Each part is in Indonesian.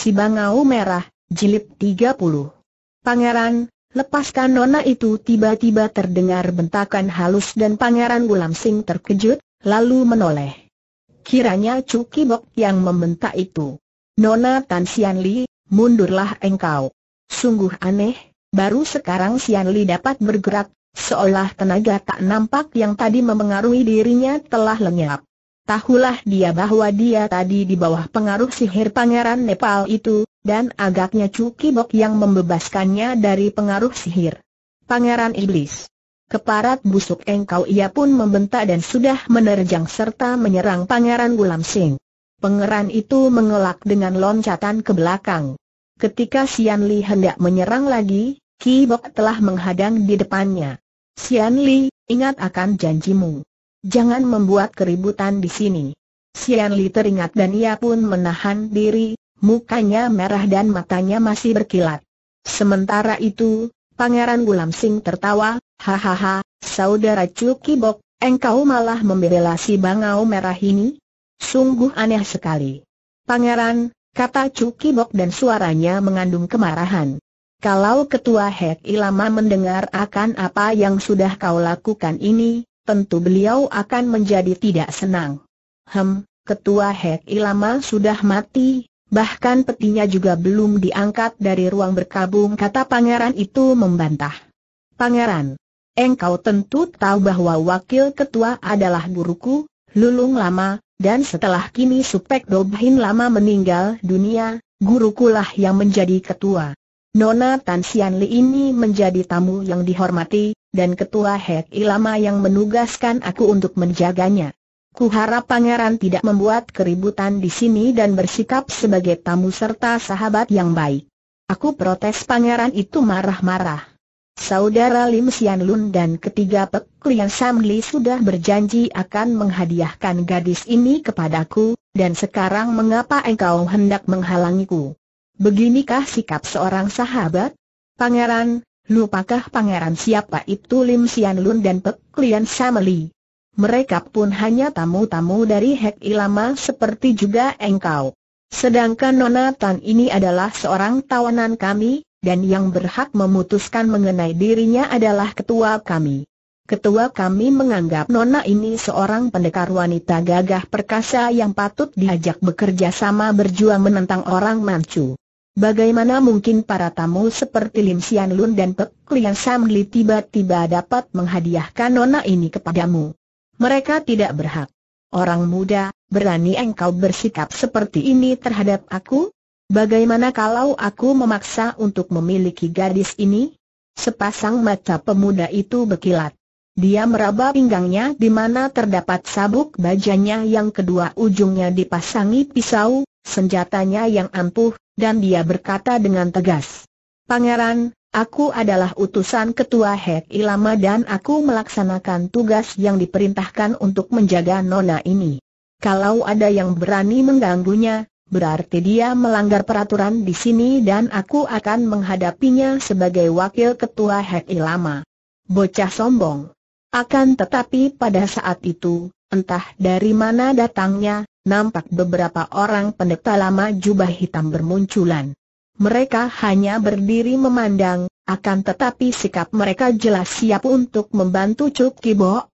Si Bangau Merah, Jilid 30 Pangeran, lepaskan nona itu tiba-tiba terdengar bentakan halus dan Pangeran Gulam Sing terkejut, lalu menoleh. Kiranya Cuki Bok yang membentak itu. Nona Tan Sian Li, mundurlah engkau. Sungguh aneh, baru sekarang Sian Li dapat bergerak, seolah tenaga tak nampak yang tadi memengaruhi dirinya telah lenyap. Tahulah dia bahwa dia tadi di bawah pengaruh sihir pangeran Nepal itu, dan agaknya Cukibok yang membebaskannya dari pengaruh sihir. Pangeran Iblis. Keparat busuk engkau ia pun membentak dan sudah menerjang serta menyerang Pangeran Gulam Singh. Pangeran itu mengelak dengan loncatan ke belakang. Ketika Sian Li hendak menyerang lagi, Kibok telah menghadang di depannya. Sian Li, ingat akan janjimu. Jangan membuat keributan di sini. Sian Li teringat dan ia pun menahan diri, mukanya merah dan matanya masih berkilat. Sementara itu, Pangeran Gulam Sing tertawa, hahaha, saudara Chu Kibok, engkau malah membela si bangau merah ini? Sungguh aneh sekali. Pangeran, kata Chu Kibok dan suaranya mengandung kemarahan. Kalau Ketua Hek Ilama mendengar akan apa yang sudah kau lakukan ini, tentu beliau akan menjadi tidak senang. Hem, ketua Hek Ilama sudah mati, bahkan petinya juga belum diangkat dari ruang berkabung kata pangeran itu membantah. Pangeran, engkau tentu tahu bahwa wakil ketua adalah guruku, lulung lama, dan setelah kini Supek Dobhin lama meninggal dunia, gurukulah yang menjadi ketua. Nona Tan Sian Li ini menjadi tamu yang dihormati, dan ketua Hek Ilama yang menugaskan aku untuk menjaganya. Kuharap pangeran tidak membuat keributan di sini dan bersikap sebagai tamu serta sahabat yang baik. Aku protes pangeran itu marah-marah. Saudara Lim Sian Lun dan ketiga Pek Klian Sam Li sudah berjanji akan menghadiahkan gadis ini kepadaku, dan sekarang mengapa engkau hendak menghalangiku? Beginikah sikap seorang sahabat? Pangeran, Lupakah pangeran siapa itu Lim Sian Lun dan Pek Lian Sameli? Mereka pun hanya tamu-tamu dari Hek Ilama seperti juga engkau. Sedangkan Nona Tan ini adalah seorang tawanan kami, dan yang berhak memutuskan mengenai dirinya adalah ketua kami. Ketua kami menganggap Nona ini seorang pendekar wanita gagah perkasa yang patut diajak bekerja sama berjuang menentang orang Manchu. Bagaimana mungkin para tamu seperti Lim Sian Lun dan Pek Lian Sam Li tiba-tiba dapat menghadiahkan nona ini kepadamu? Mereka tidak berhak. Orang muda, berani engkau bersikap seperti ini terhadap aku? Bagaimana kalau aku memaksa untuk memiliki gadis ini? Sepasang mata pemuda itu berkilat. Dia meraba pinggangnya di mana terdapat sabuk bajanya yang kedua ujungnya dipasangi pisau, senjatanya yang ampuh, dan dia berkata dengan tegas. Pangeran, aku adalah utusan ketua Hek Ilama dan aku melaksanakan tugas yang diperintahkan untuk menjaga nona ini. Kalau ada yang berani mengganggunya, berarti dia melanggar peraturan di sini dan aku akan menghadapinya sebagai wakil ketua Hek Ilama. Bocah sombong. Akan tetapi pada saat itu, entah dari mana datangnya, nampak beberapa orang pendeta lama jubah hitam bermunculan. Mereka hanya berdiri memandang, akan tetapi sikap mereka jelas siap untuk membantu Cuk Kibo.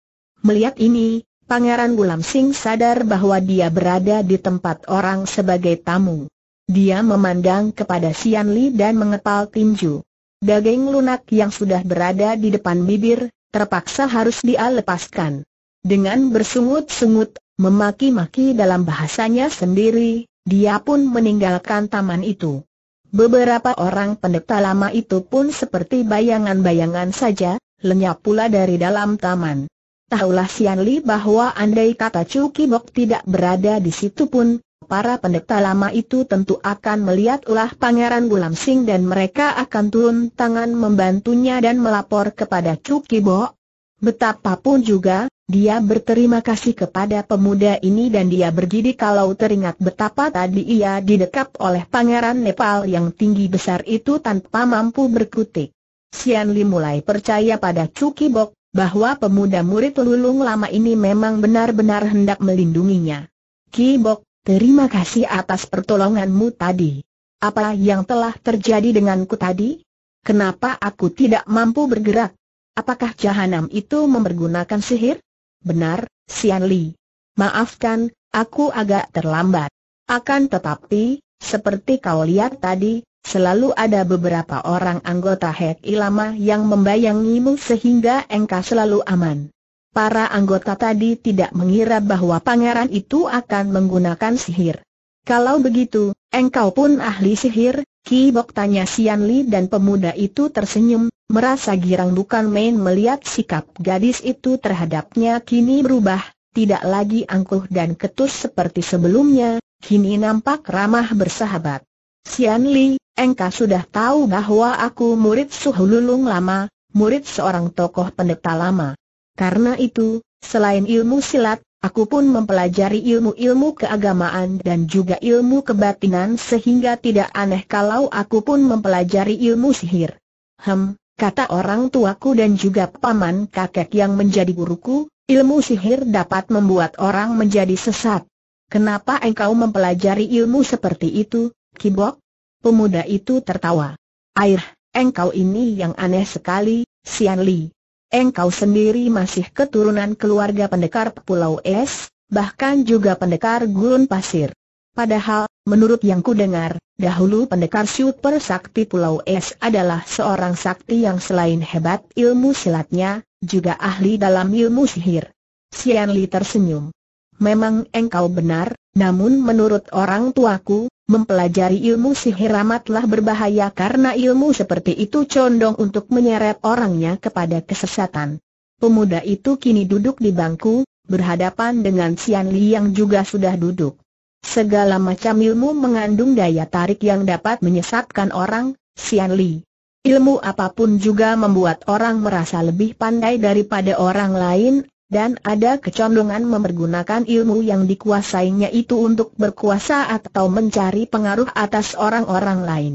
Melihat ini, Pangeran Gulam Singh sadar bahwa dia berada di tempat orang sebagai tamu. Dia memandang kepada Sian Li dan mengepal tinju. Daging lunak yang sudah berada di depan bibir, terpaksa harus dia lepaskan. Dengan bersungut-sungut, Memaki-maki dalam bahasanya sendiri, dia pun meninggalkan taman itu. Beberapa orang pendeta lama itu pun seperti bayangan-bayangan saja, lenyap pula dari dalam taman. Tahulah Sian Li bahwa andai kata Chu Bok tidak berada di situ pun, para pendeta lama itu tentu akan melihat ulah Pangeran Gulam Sing dan mereka akan turun tangan membantunya dan melapor kepada Chu Bok. Betapapun juga, dia berterima kasih kepada pemuda ini dan dia bergidi kalau teringat betapa tadi ia didekap oleh pangeran Nepal yang tinggi besar itu tanpa mampu berkutik. Sian Li mulai percaya pada Cuki Bok, bahwa pemuda murid lulung lama ini memang benar-benar hendak melindunginya. Ki Bok, terima kasih atas pertolonganmu tadi. Apa yang telah terjadi denganku tadi? Kenapa aku tidak mampu bergerak? Apakah jahanam itu mempergunakan sihir? Benar, Sian Li. Maafkan, aku agak terlambat. Akan tetapi, seperti kau lihat tadi, selalu ada beberapa orang anggota Hek Ilama yang membayangimu sehingga engkau selalu aman. Para anggota tadi tidak mengira bahwa pangeran itu akan menggunakan sihir. Kalau begitu, engkau pun ahli sihir, Ki Bok tanya Sian Li dan pemuda itu tersenyum, merasa girang bukan main melihat sikap gadis itu terhadapnya kini berubah, tidak lagi angkuh dan ketus seperti sebelumnya, kini nampak ramah bersahabat. Sian Li, engkau sudah tahu bahwa aku murid Suhu Lulung lama, murid seorang tokoh pendeta lama. Karena itu, selain ilmu silat, Aku pun mempelajari ilmu-ilmu keagamaan dan juga ilmu kebatinan sehingga tidak aneh kalau aku pun mempelajari ilmu sihir. Hem, kata orang tuaku dan juga paman kakek yang menjadi guruku, ilmu sihir dapat membuat orang menjadi sesat. Kenapa engkau mempelajari ilmu seperti itu, Kibok? Pemuda itu tertawa. Air, engkau ini yang aneh sekali, Sian Li engkau sendiri masih keturunan keluarga pendekar Pulau Es, bahkan juga pendekar gurun pasir. Padahal, menurut yang kudengar, dahulu pendekar super sakti Pulau Es adalah seorang sakti yang selain hebat ilmu silatnya, juga ahli dalam ilmu sihir. Sian Li tersenyum. Memang engkau benar, namun menurut orang tuaku, Mempelajari ilmu sihir amatlah berbahaya karena ilmu seperti itu condong untuk menyeret orangnya kepada kesesatan. Pemuda itu kini duduk di bangku, berhadapan dengan Sian Li yang juga sudah duduk. Segala macam ilmu mengandung daya tarik yang dapat menyesatkan orang, Sian Li. Ilmu apapun juga membuat orang merasa lebih pandai daripada orang lain, dan ada kecondongan mempergunakan ilmu yang dikuasainya itu untuk berkuasa atau mencari pengaruh atas orang-orang lain.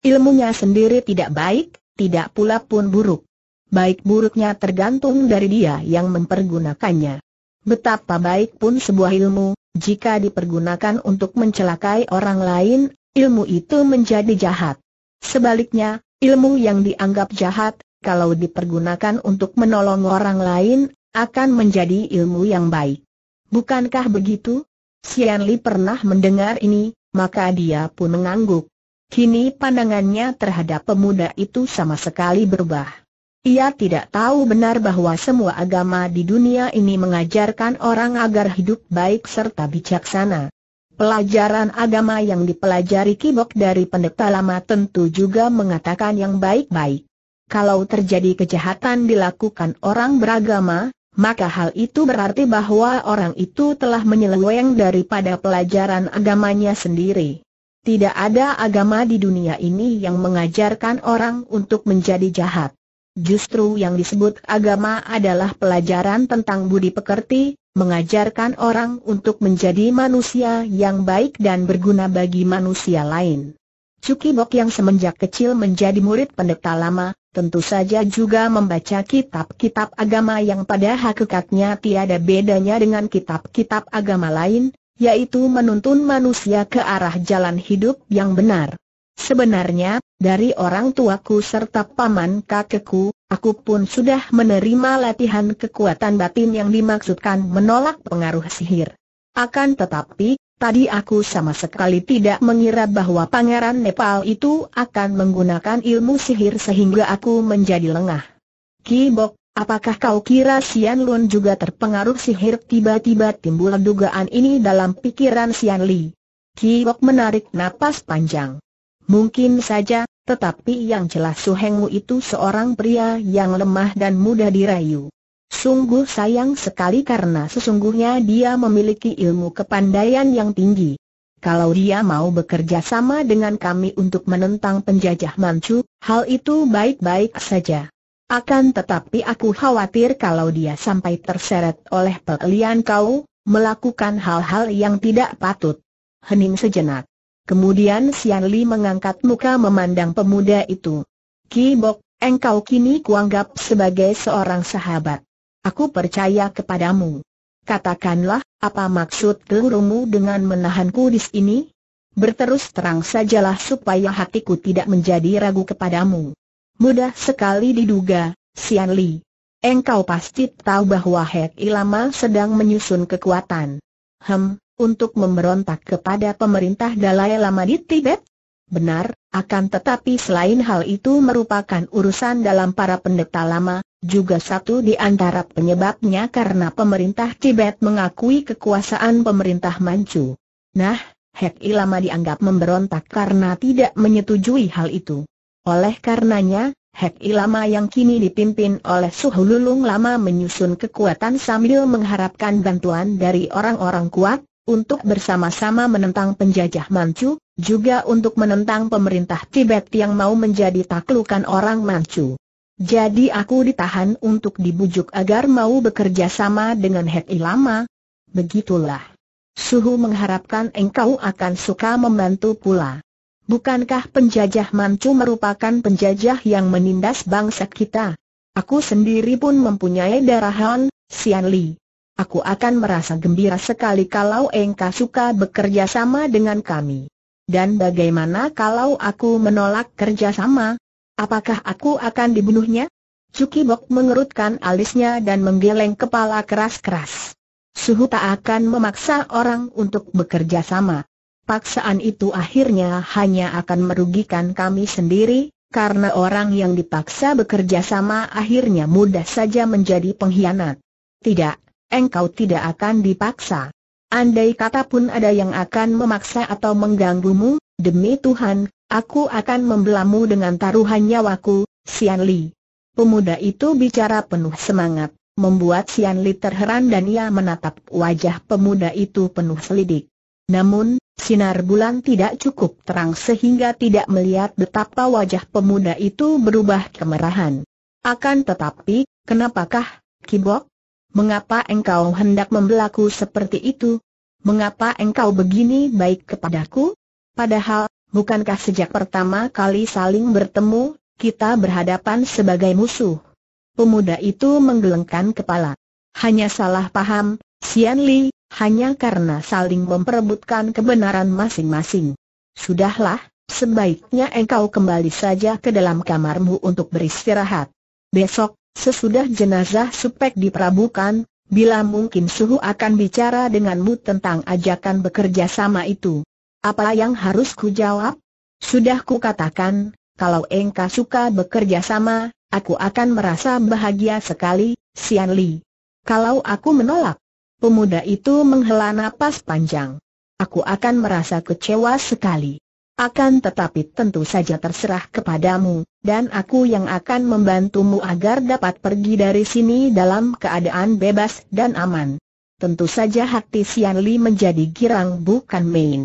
Ilmunya sendiri tidak baik, tidak pula pun buruk. Baik buruknya tergantung dari dia yang mempergunakannya. Betapa baik pun sebuah ilmu, jika dipergunakan untuk mencelakai orang lain, ilmu itu menjadi jahat. Sebaliknya, ilmu yang dianggap jahat, kalau dipergunakan untuk menolong orang lain, akan menjadi ilmu yang baik. Bukankah begitu? Sian Li pernah mendengar ini, maka dia pun mengangguk. Kini pandangannya terhadap pemuda itu sama sekali berubah. Ia tidak tahu benar bahwa semua agama di dunia ini mengajarkan orang agar hidup baik serta bijaksana. Pelajaran agama yang dipelajari kibok dari pendeta lama tentu juga mengatakan yang baik-baik. Kalau terjadi kejahatan dilakukan orang beragama, maka hal itu berarti bahwa orang itu telah menyeleweng daripada pelajaran agamanya sendiri. Tidak ada agama di dunia ini yang mengajarkan orang untuk menjadi jahat. Justru yang disebut agama adalah pelajaran tentang budi pekerti, mengajarkan orang untuk menjadi manusia yang baik dan berguna bagi manusia lain. Cukibok yang semenjak kecil menjadi murid pendeta lama, tentu saja juga membaca kitab-kitab agama yang pada hakikatnya tiada bedanya dengan kitab-kitab agama lain, yaitu menuntun manusia ke arah jalan hidup yang benar. Sebenarnya, dari orang tuaku serta paman kakekku, aku pun sudah menerima latihan kekuatan batin yang dimaksudkan menolak pengaruh sihir. Akan tetapi, Tadi aku sama sekali tidak mengira bahwa Pangeran Nepal itu akan menggunakan ilmu sihir sehingga aku menjadi lengah. Kibok, apakah kau kira Sian Lun juga terpengaruh sihir? Tiba-tiba timbul dugaan ini dalam pikiran Sian Li. Kibok menarik napas panjang. Mungkin saja, tetapi yang jelas Su Hengmu itu seorang pria yang lemah dan mudah dirayu. Sungguh sayang sekali karena sesungguhnya dia memiliki ilmu kepandaian yang tinggi. Kalau dia mau bekerja sama dengan kami untuk menentang penjajah Manchu, hal itu baik-baik saja. Akan tetapi aku khawatir kalau dia sampai terseret oleh pelian kau, melakukan hal-hal yang tidak patut. Hening sejenak. Kemudian Sian Li mengangkat muka memandang pemuda itu. Ki Bok, engkau kini kuanggap sebagai seorang sahabat. Aku percaya kepadamu. Katakanlah, apa maksud gelurumu dengan menahanku di sini? Berterus terang sajalah supaya hatiku tidak menjadi ragu kepadamu. Mudah sekali diduga, Sian Li. Engkau pasti tahu bahwa Hek Ilama sedang menyusun kekuatan. Hem, untuk memberontak kepada pemerintah Dalai Lama di Tibet? Benar, akan tetapi selain hal itu merupakan urusan dalam para pendeta lama, juga satu di antara penyebabnya karena pemerintah Tibet mengakui kekuasaan pemerintah Manchu. Nah, Hek Ilama dianggap memberontak karena tidak menyetujui hal itu. Oleh karenanya, Hek Ilama yang kini dipimpin oleh Suhululung lama menyusun kekuatan sambil mengharapkan bantuan dari orang-orang kuat, untuk bersama-sama menentang penjajah Manchu, juga untuk menentang pemerintah Tibet yang mau menjadi taklukan orang Manchu. Jadi aku ditahan untuk dibujuk agar mau bekerja sama dengan Het Ilama. Begitulah. Suhu mengharapkan engkau akan suka membantu pula. Bukankah penjajah Manchu merupakan penjajah yang menindas bangsa kita? Aku sendiri pun mempunyai darah Han, Xian Li aku akan merasa gembira sekali kalau engkau suka bekerja sama dengan kami. Dan bagaimana kalau aku menolak kerjasama? Apakah aku akan dibunuhnya? Cukibok mengerutkan alisnya dan menggeleng kepala keras-keras. Suhu tak akan memaksa orang untuk bekerja sama. Paksaan itu akhirnya hanya akan merugikan kami sendiri, karena orang yang dipaksa bekerja sama akhirnya mudah saja menjadi pengkhianat. Tidak, engkau tidak akan dipaksa. Andai kata pun ada yang akan memaksa atau mengganggumu, demi Tuhan, aku akan membelamu dengan taruhan nyawaku, Sian Li. Pemuda itu bicara penuh semangat, membuat Sian Li terheran dan ia menatap wajah pemuda itu penuh selidik. Namun, sinar bulan tidak cukup terang sehingga tidak melihat betapa wajah pemuda itu berubah kemerahan. Akan tetapi, kenapakah, Kibok, Mengapa engkau hendak membelaku seperti itu? Mengapa engkau begini baik kepadaku? Padahal, bukankah sejak pertama kali saling bertemu, kita berhadapan sebagai musuh? Pemuda itu menggelengkan kepala. Hanya salah paham, Sian Li, hanya karena saling memperebutkan kebenaran masing-masing. Sudahlah, sebaiknya engkau kembali saja ke dalam kamarmu untuk beristirahat. Besok, Sesudah jenazah Supek diperabukan, bila mungkin Suhu akan bicara denganmu tentang ajakan bekerja sama itu. Apa yang harus ku jawab? Sudah ku katakan, kalau engkau suka bekerja sama, aku akan merasa bahagia sekali, Sian Li. Kalau aku menolak, pemuda itu menghela napas panjang. Aku akan merasa kecewa sekali. Akan tetapi tentu saja terserah kepadamu, dan aku yang akan membantumu agar dapat pergi dari sini dalam keadaan bebas dan aman. Tentu saja hati Sian Li menjadi girang bukan main.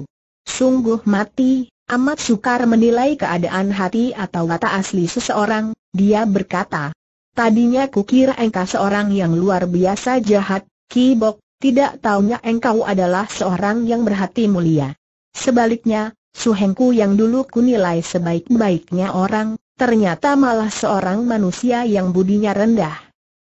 Sungguh mati, amat sukar menilai keadaan hati atau watak asli seseorang, dia berkata. Tadinya kukira engkau seorang yang luar biasa jahat, kibok, tidak taunya engkau adalah seorang yang berhati mulia. Sebaliknya, Suhengku yang dulu kunilai sebaik-baiknya orang, ternyata malah seorang manusia yang budinya rendah.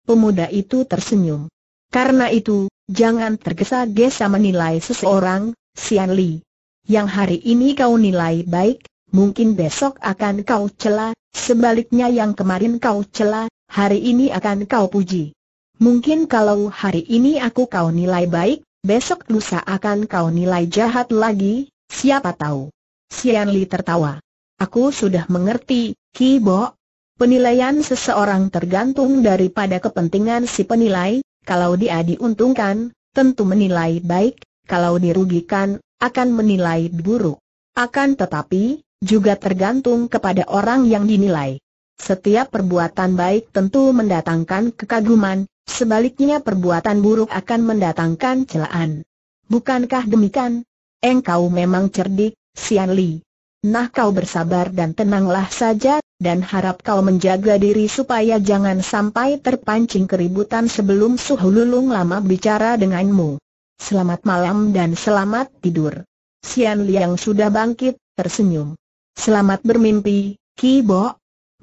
Pemuda itu tersenyum. Karena itu, jangan tergesa-gesa menilai seseorang, Sian Li. Yang hari ini kau nilai baik, mungkin besok akan kau cela, sebaliknya yang kemarin kau cela, hari ini akan kau puji. Mungkin kalau hari ini aku kau nilai baik, besok lusa akan kau nilai jahat lagi, siapa tahu. Sian Li tertawa. Aku sudah mengerti, Ki Bo. Penilaian seseorang tergantung daripada kepentingan si penilai, kalau dia diuntungkan, tentu menilai baik, kalau dirugikan, akan menilai buruk. Akan tetapi, juga tergantung kepada orang yang dinilai. Setiap perbuatan baik tentu mendatangkan kekaguman, sebaliknya perbuatan buruk akan mendatangkan celaan. Bukankah demikian? Engkau memang cerdik, Sian Li. Nah kau bersabar dan tenanglah saja, dan harap kau menjaga diri supaya jangan sampai terpancing keributan sebelum Suhu Lulung lama bicara denganmu. Selamat malam dan selamat tidur. Sian Li yang sudah bangkit, tersenyum. Selamat bermimpi, Ki Bo.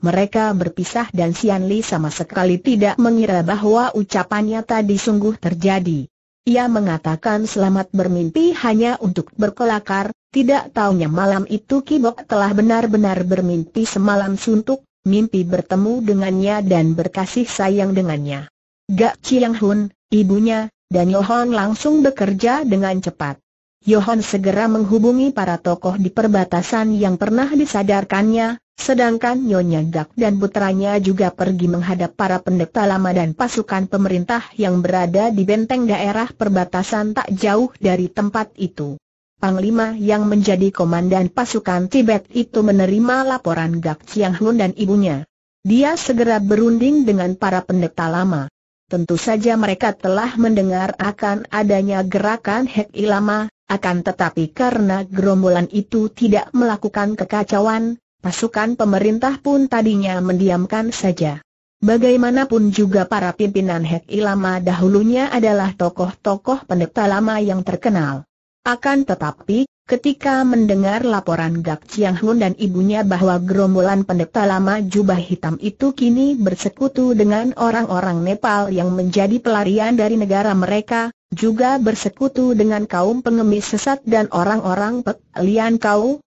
Mereka berpisah dan Sian Li sama sekali tidak mengira bahwa ucapannya tadi sungguh terjadi. Ia mengatakan selamat bermimpi hanya untuk berkelakar, tidak taunya malam itu Kibok telah benar-benar bermimpi semalam suntuk, mimpi bertemu dengannya dan berkasih sayang dengannya. Gak Chiang Hun, ibunya, dan Yohon langsung bekerja dengan cepat. Yohon segera menghubungi para tokoh di perbatasan yang pernah disadarkannya, sedangkan Nyonya Gak dan putranya juga pergi menghadap para pendeta lama dan pasukan pemerintah yang berada di benteng daerah perbatasan tak jauh dari tempat itu. Panglima yang menjadi komandan pasukan Tibet itu menerima laporan Gak Chiang Hun dan ibunya. Dia segera berunding dengan para pendeta lama. Tentu saja mereka telah mendengar akan adanya gerakan Hek Ilama, akan tetapi karena gerombolan itu tidak melakukan kekacauan, pasukan pemerintah pun tadinya mendiamkan saja. Bagaimanapun juga para pimpinan Hek Ilama dahulunya adalah tokoh-tokoh pendeta lama yang terkenal. Akan tetapi, ketika mendengar laporan Gak Chiang Hun dan ibunya bahwa gerombolan pendeta lama jubah hitam itu kini bersekutu dengan orang-orang Nepal yang menjadi pelarian dari negara mereka, juga bersekutu dengan kaum pengemis sesat dan orang-orang Pek Lian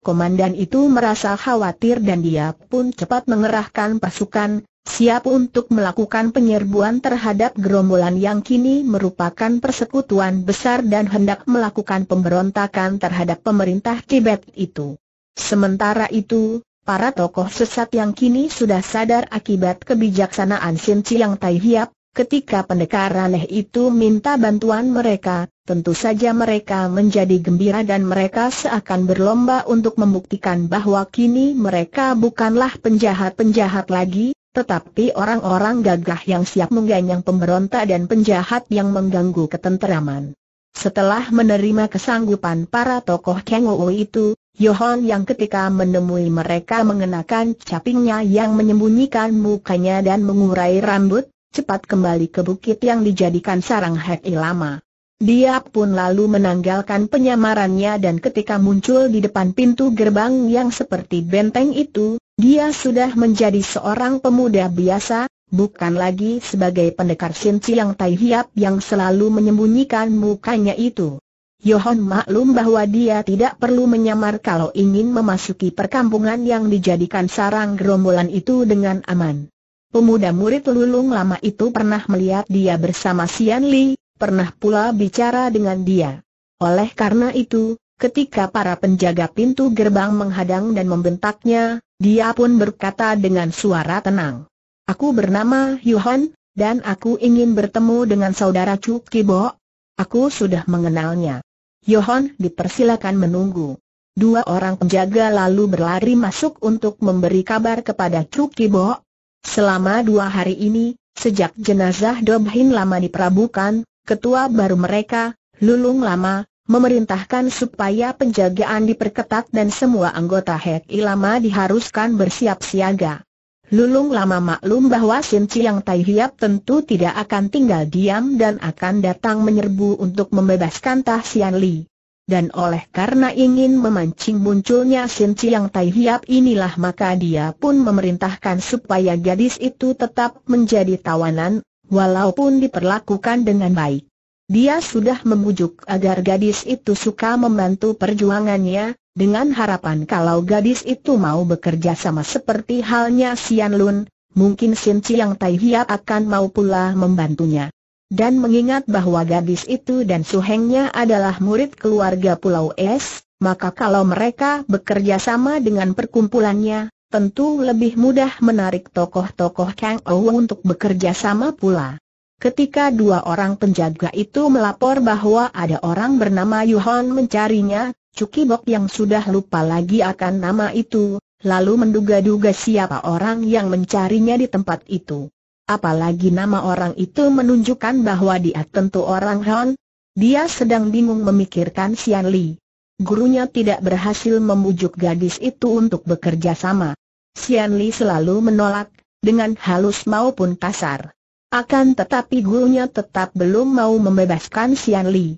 komandan itu merasa khawatir dan dia pun cepat mengerahkan pasukan, siap untuk melakukan penyerbuan terhadap gerombolan yang kini merupakan persekutuan besar dan hendak melakukan pemberontakan terhadap pemerintah Tibet itu. Sementara itu, para tokoh sesat yang kini sudah sadar akibat kebijaksanaan Sin yang Tai Hiap, Ketika pendekar aneh itu minta bantuan mereka, tentu saja mereka menjadi gembira dan mereka seakan berlomba untuk membuktikan bahwa kini mereka bukanlah penjahat-penjahat lagi, tetapi orang-orang gagah yang siap mengganyang pemberontak dan penjahat yang mengganggu ketenteraman. Setelah menerima kesanggupan para tokoh wu itu, Yohon yang ketika menemui mereka mengenakan capingnya yang menyembunyikan mukanya dan mengurai rambut, cepat kembali ke bukit yang dijadikan sarang Hek Ilama. Dia pun lalu menanggalkan penyamarannya dan ketika muncul di depan pintu gerbang yang seperti benteng itu, dia sudah menjadi seorang pemuda biasa, bukan lagi sebagai pendekar Sinci yang Tai Hiap yang selalu menyembunyikan mukanya itu. Yohon maklum bahwa dia tidak perlu menyamar kalau ingin memasuki perkampungan yang dijadikan sarang gerombolan itu dengan aman. Pemuda murid lulung lama itu pernah melihat dia bersama Sian Li, pernah pula bicara dengan dia. Oleh karena itu, ketika para penjaga pintu gerbang menghadang dan membentaknya, dia pun berkata dengan suara tenang. Aku bernama Yuhan, dan aku ingin bertemu dengan saudara Chu Kibo. Aku sudah mengenalnya. Yohan dipersilakan menunggu. Dua orang penjaga lalu berlari masuk untuk memberi kabar kepada Chu Kibo. Selama dua hari ini, sejak jenazah Dobhin lama diperabukan, ketua baru mereka, Lulung Lama, memerintahkan supaya penjagaan diperketat dan semua anggota Hek Ilama diharuskan bersiap siaga. Lulung Lama maklum bahwa Sin Chiang Tai Hiap tentu tidak akan tinggal diam dan akan datang menyerbu untuk membebaskan Tah Sian Li. Dan oleh karena ingin memancing munculnya Sin Chiang Tai Hiap inilah maka dia pun memerintahkan supaya gadis itu tetap menjadi tawanan, walaupun diperlakukan dengan baik. Dia sudah membujuk agar gadis itu suka membantu perjuangannya, dengan harapan kalau gadis itu mau bekerja sama seperti halnya Sian Lun, mungkin Sin Chiang Tai Hiap akan mau pula membantunya. Dan mengingat bahwa gadis itu dan suhengnya adalah murid keluarga Pulau Es, maka kalau mereka bekerja sama dengan perkumpulannya, tentu lebih mudah menarik tokoh-tokoh Kang Ouw untuk bekerja sama pula. Ketika dua orang penjaga itu melapor bahwa ada orang bernama Yuhon mencarinya, Cukibok yang sudah lupa lagi akan nama itu, lalu menduga-duga siapa orang yang mencarinya di tempat itu. Apalagi nama orang itu menunjukkan bahwa dia tentu orang Han. Dia sedang bingung memikirkan Xian Li. Gurunya tidak berhasil membujuk gadis itu untuk bekerja sama. Xian Li selalu menolak, dengan halus maupun kasar. Akan tetapi gurunya tetap belum mau membebaskan Xian Li.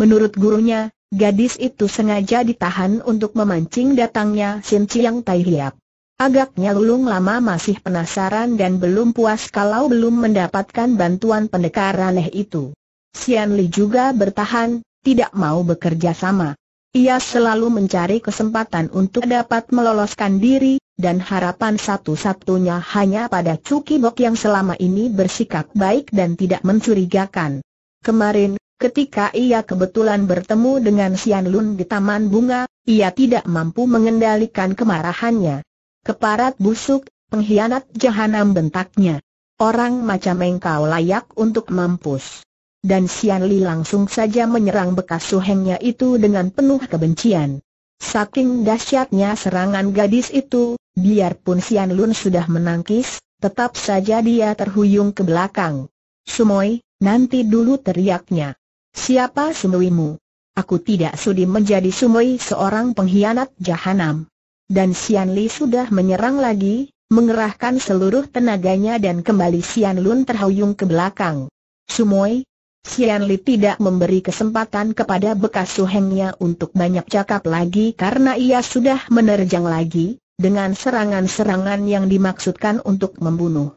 Menurut gurunya, gadis itu sengaja ditahan untuk memancing datangnya Xin Chiang Tai Hiap. Agaknya Lulung Lama masih penasaran dan belum puas kalau belum mendapatkan bantuan pendekar aneh itu. Sian Li juga bertahan, tidak mau bekerja sama. Ia selalu mencari kesempatan untuk dapat meloloskan diri, dan harapan satu-satunya hanya pada Cuki Bok yang selama ini bersikap baik dan tidak mencurigakan. Kemarin, Ketika ia kebetulan bertemu dengan Sian Lun di Taman Bunga, ia tidak mampu mengendalikan kemarahannya. Keparat busuk, pengkhianat jahanam bentaknya. Orang macam engkau layak untuk mampus. Dan Sian Li langsung saja menyerang bekas suhengnya itu dengan penuh kebencian. Saking dahsyatnya serangan gadis itu, biarpun Sian Lun sudah menangkis, tetap saja dia terhuyung ke belakang. Sumoi, nanti dulu teriaknya. Siapa sumoimu? Aku tidak sudi menjadi sumoi seorang pengkhianat jahanam. Dan Xian Li sudah menyerang lagi, mengerahkan seluruh tenaganya dan kembali Xian Lun terhuyung ke belakang. Sumoi, Xian Li tidak memberi kesempatan kepada bekas suhengnya untuk banyak cakap lagi karena ia sudah menerjang lagi, dengan serangan-serangan yang dimaksudkan untuk membunuh.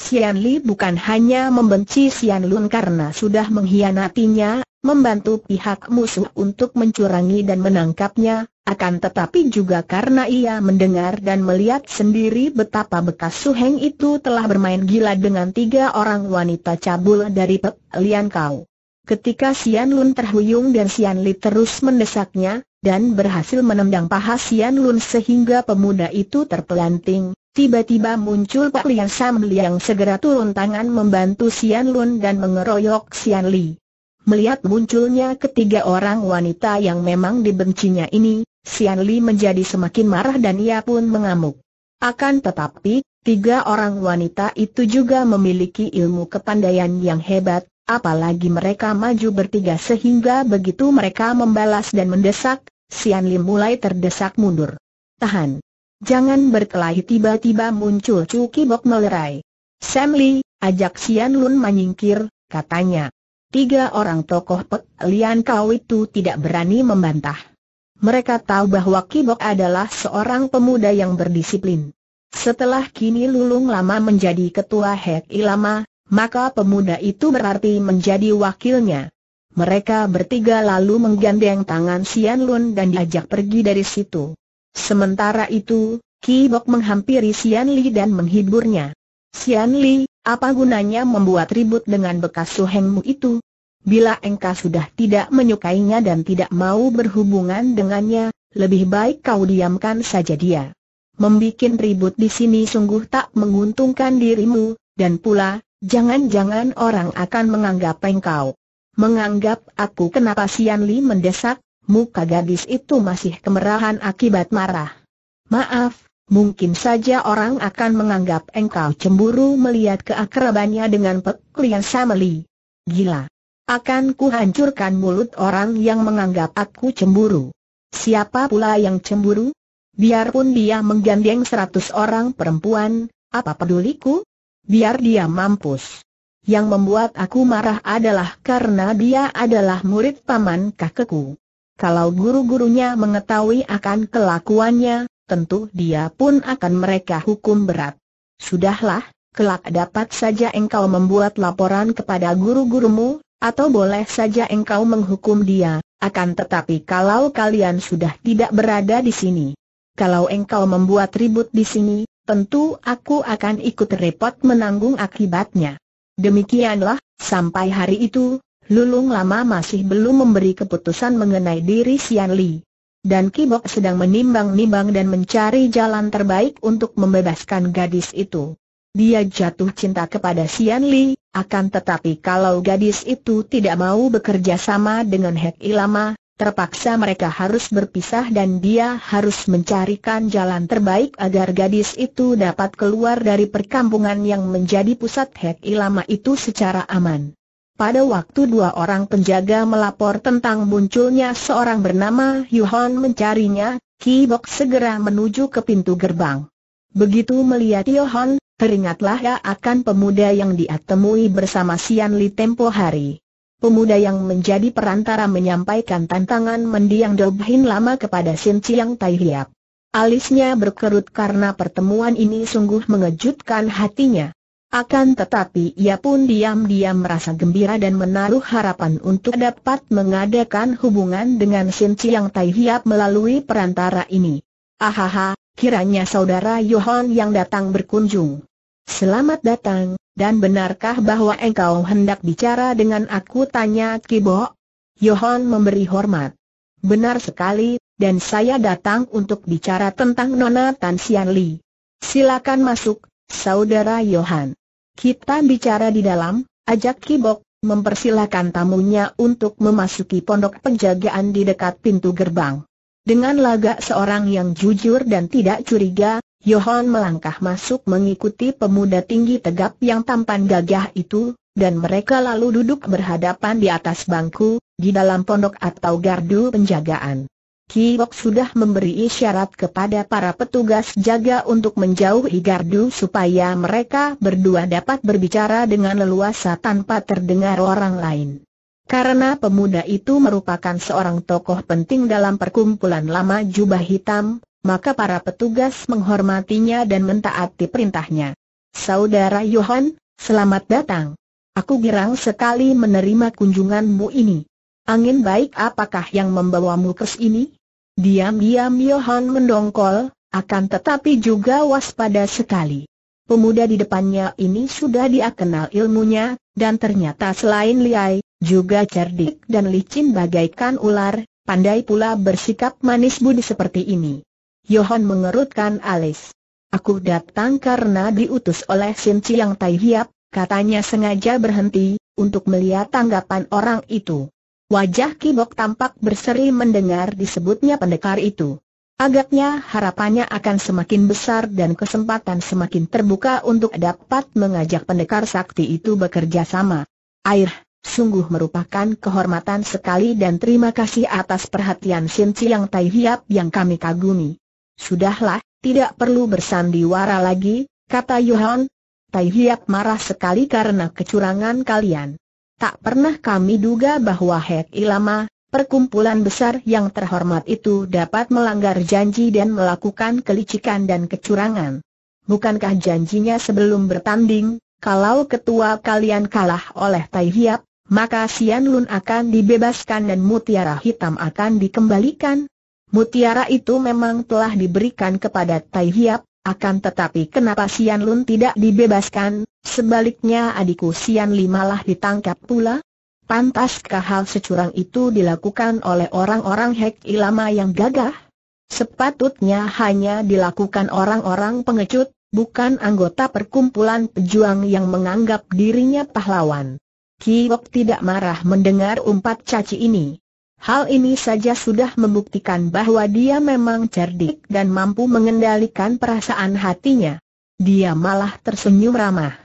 Xian Li bukan hanya membenci Xian Lun karena sudah mengkhianatinya, membantu pihak musuh untuk mencurangi dan menangkapnya, akan tetapi juga karena ia mendengar dan melihat sendiri betapa bekas Suheng itu telah bermain gila dengan tiga orang wanita cabul dari Pek Lian Kau. Ketika Sian Lun terhuyung dan Sian Li terus mendesaknya, dan berhasil menendang paha Sian Lun sehingga pemuda itu terpelanting, Tiba-tiba muncul Pak Lian Sam Liang segera turun tangan membantu Sian Lun dan mengeroyok Sian Li. Melihat munculnya ketiga orang wanita yang memang dibencinya ini, Sian Li menjadi semakin marah dan ia pun mengamuk. Akan tetapi, tiga orang wanita itu juga memiliki ilmu kepandaian yang hebat, apalagi mereka maju bertiga sehingga begitu mereka membalas dan mendesak, Sian Li mulai terdesak mundur. Tahan! Jangan berkelahi tiba-tiba muncul Cuki Bok melerai. Sam Li, ajak Sian Lun menyingkir, katanya. Tiga orang tokoh Pek Lian Kau itu tidak berani membantah. Mereka tahu bahwa Kibok adalah seorang pemuda yang berdisiplin. Setelah kini Lulung Lama menjadi ketua Hek Ilama, maka pemuda itu berarti menjadi wakilnya. Mereka bertiga lalu menggandeng tangan Sian Lun dan diajak pergi dari situ. Sementara itu, Kibok menghampiri Sian Li dan menghiburnya. Sian Li, apa gunanya membuat ribut dengan bekas suhengmu itu? Bila engkau sudah tidak menyukainya dan tidak mau berhubungan dengannya, lebih baik kau diamkan saja dia. Membikin ribut di sini sungguh tak menguntungkan dirimu, dan pula, jangan-jangan orang akan menganggap engkau. Menganggap aku kenapa Sian Li mendesak, muka gadis itu masih kemerahan akibat marah. Maaf, Mungkin saja orang akan menganggap engkau cemburu melihat keakrabannya dengan Pek Lian Gila. Akan kuhancurkan mulut orang yang menganggap aku cemburu. Siapa pula yang cemburu? Biarpun dia menggandeng seratus orang perempuan, apa peduliku? Biar dia mampus. Yang membuat aku marah adalah karena dia adalah murid paman kakekku. Kalau guru-gurunya mengetahui akan kelakuannya, tentu dia pun akan mereka hukum berat. Sudahlah, kelak dapat saja engkau membuat laporan kepada guru-gurumu, atau boleh saja engkau menghukum dia, akan tetapi kalau kalian sudah tidak berada di sini, kalau engkau membuat ribut di sini, tentu aku akan ikut repot menanggung akibatnya. Demikianlah, sampai hari itu, Lulung Lama masih belum memberi keputusan mengenai diri Sian Li dan Kibok sedang menimbang-nimbang dan mencari jalan terbaik untuk membebaskan gadis itu. Dia jatuh cinta kepada Sian Li, akan tetapi kalau gadis itu tidak mau bekerja sama dengan Hek Ilama, terpaksa mereka harus berpisah dan dia harus mencarikan jalan terbaik agar gadis itu dapat keluar dari perkampungan yang menjadi pusat Hek Ilama itu secara aman. Pada waktu dua orang penjaga melapor tentang munculnya seorang bernama Yuhon mencarinya, Kibok segera menuju ke pintu gerbang. Begitu melihat Yuhon, teringatlah ia akan pemuda yang dia temui bersama Sian Li tempo hari. Pemuda yang menjadi perantara menyampaikan tantangan mendiang Dobhin lama kepada Sin Chiang Tai Hiap. Alisnya berkerut karena pertemuan ini sungguh mengejutkan hatinya. Akan tetapi ia pun diam-diam merasa gembira dan menaruh harapan untuk dapat mengadakan hubungan dengan Sin Chiang Tai Hiap melalui perantara ini. Ahaha, kiranya saudara Yohan yang datang berkunjung. Selamat datang, dan benarkah bahwa engkau hendak bicara dengan aku tanya Kibo? Yohan memberi hormat. Benar sekali, dan saya datang untuk bicara tentang Nona Tan Sian Li. Silakan masuk, Saudara Yohan. Kita bicara di dalam, ajak Kibok, mempersilahkan tamunya untuk memasuki pondok penjagaan di dekat pintu gerbang. Dengan lagak seorang yang jujur dan tidak curiga, Yohan melangkah masuk mengikuti pemuda tinggi tegap yang tampan gagah itu, dan mereka lalu duduk berhadapan di atas bangku, di dalam pondok atau gardu penjagaan. Kiok sudah memberi isyarat kepada para petugas jaga untuk menjauhi gardu supaya mereka berdua dapat berbicara dengan leluasa tanpa terdengar orang lain. Karena pemuda itu merupakan seorang tokoh penting dalam perkumpulan lama jubah hitam, maka para petugas menghormatinya dan mentaati perintahnya. Saudara Yohan, selamat datang. Aku girang sekali menerima kunjunganmu ini. Angin baik apakah yang membawamu ke sini? Diam-diam Johan mendongkol, akan tetapi juga waspada sekali. Pemuda di depannya ini sudah dia ilmunya, dan ternyata selain liai, juga cerdik dan licin bagaikan ular, pandai pula bersikap manis budi seperti ini. Johan mengerutkan alis. Aku datang karena diutus oleh Sin Chiang Tai Hiap, katanya sengaja berhenti, untuk melihat tanggapan orang itu. Wajah Kibok tampak berseri mendengar disebutnya pendekar itu. Agaknya harapannya akan semakin besar dan kesempatan semakin terbuka untuk dapat mengajak pendekar sakti itu bekerja sama. Air, sungguh merupakan kehormatan sekali dan terima kasih atas perhatian Sin Chiang Tai Hiap yang kami kagumi. Sudahlah, tidak perlu bersandiwara lagi, kata Yuhan. Tai Hiap marah sekali karena kecurangan kalian. Tak pernah kami duga bahwa Hek Ilama, perkumpulan besar yang terhormat itu dapat melanggar janji dan melakukan kelicikan dan kecurangan. Bukankah janjinya sebelum bertanding, kalau ketua kalian kalah oleh Tai Hiap, maka Sian Lun akan dibebaskan dan mutiara hitam akan dikembalikan? Mutiara itu memang telah diberikan kepada Tai Hiap, akan tetapi kenapa Sian Lun tidak dibebaskan? Sebaliknya adikku Sian Limalah ditangkap pula? Pantaskah hal securang itu dilakukan oleh orang-orang Hek Ilama yang gagah? Sepatutnya hanya dilakukan orang-orang pengecut, bukan anggota perkumpulan pejuang yang menganggap dirinya pahlawan. Kiwok tidak marah mendengar umpat caci ini. Hal ini saja sudah membuktikan bahwa dia memang cerdik dan mampu mengendalikan perasaan hatinya. Dia malah tersenyum ramah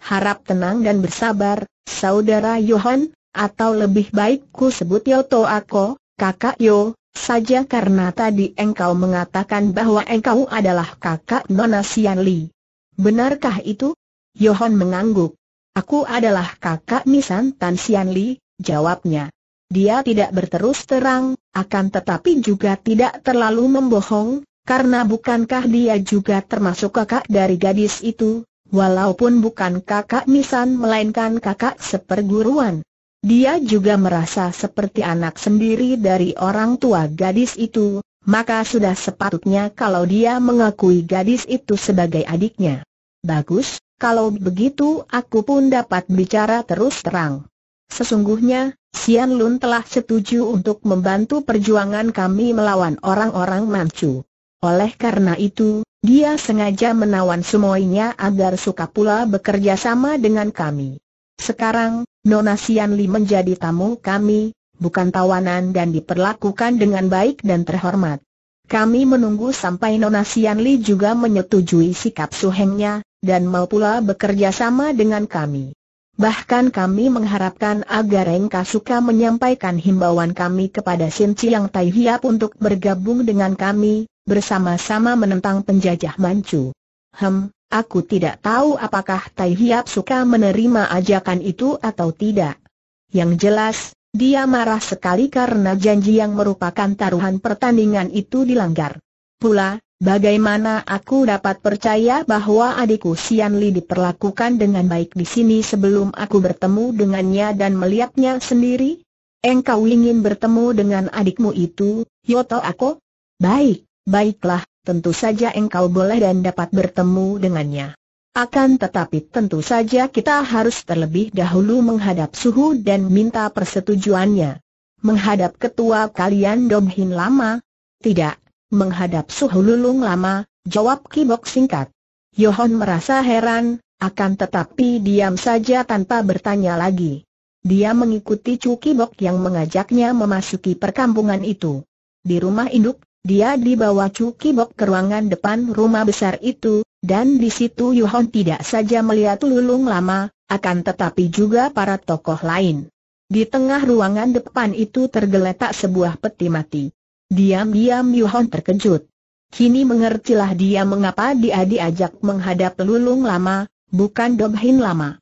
harap tenang dan bersabar, saudara Yohan, atau lebih baik ku sebut Yoto Ako, kakak Yo, saja karena tadi engkau mengatakan bahwa engkau adalah kakak Nona Sian Li. Benarkah itu? Yohan mengangguk. Aku adalah kakak Misan Tan Sian Li, jawabnya. Dia tidak berterus terang, akan tetapi juga tidak terlalu membohong, karena bukankah dia juga termasuk kakak dari gadis itu, walaupun bukan kakak misan melainkan kakak seperguruan. Dia juga merasa seperti anak sendiri dari orang tua gadis itu, maka sudah sepatutnya kalau dia mengakui gadis itu sebagai adiknya. Bagus, kalau begitu aku pun dapat bicara terus terang. Sesungguhnya, Sian Lun telah setuju untuk membantu perjuangan kami melawan orang-orang Manchu. Oleh karena itu, dia sengaja menawan semuanya agar suka pula bekerja sama dengan kami. Sekarang, Nona Li menjadi tamu kami, bukan tawanan dan diperlakukan dengan baik dan terhormat. Kami menunggu sampai Nona Li juga menyetujui sikap suhengnya, dan mau pula bekerja sama dengan kami. Bahkan kami mengharapkan agar Engka Suka menyampaikan himbauan kami kepada Sin Chiang Tai Hiap untuk bergabung dengan kami, bersama-sama menentang penjajah Manchu. Hem, aku tidak tahu apakah Tai Hiap suka menerima ajakan itu atau tidak. Yang jelas, dia marah sekali karena janji yang merupakan taruhan pertandingan itu dilanggar. Pula, bagaimana aku dapat percaya bahwa adikku Sian Li diperlakukan dengan baik di sini sebelum aku bertemu dengannya dan melihatnya sendiri? Engkau ingin bertemu dengan adikmu itu, Yoto Ako? Baik, Baiklah, tentu saja engkau boleh dan dapat bertemu dengannya. Akan tetapi tentu saja kita harus terlebih dahulu menghadap suhu dan minta persetujuannya. Menghadap ketua kalian Hin lama? Tidak, menghadap suhu lulung lama, jawab Kibok singkat. Yohon merasa heran, akan tetapi diam saja tanpa bertanya lagi. Dia mengikuti Cu Kibok yang mengajaknya memasuki perkampungan itu. Di rumah induk, dia dibawa cuci ke ruangan depan rumah besar itu, dan di situ Yuhon tidak saja melihat lulung lama, akan tetapi juga para tokoh lain. Di tengah ruangan depan itu tergeletak sebuah peti mati. Diam-diam Yuhon terkejut. Kini mengertilah dia mengapa dia diajak menghadap lulung lama, bukan Dobhin lama.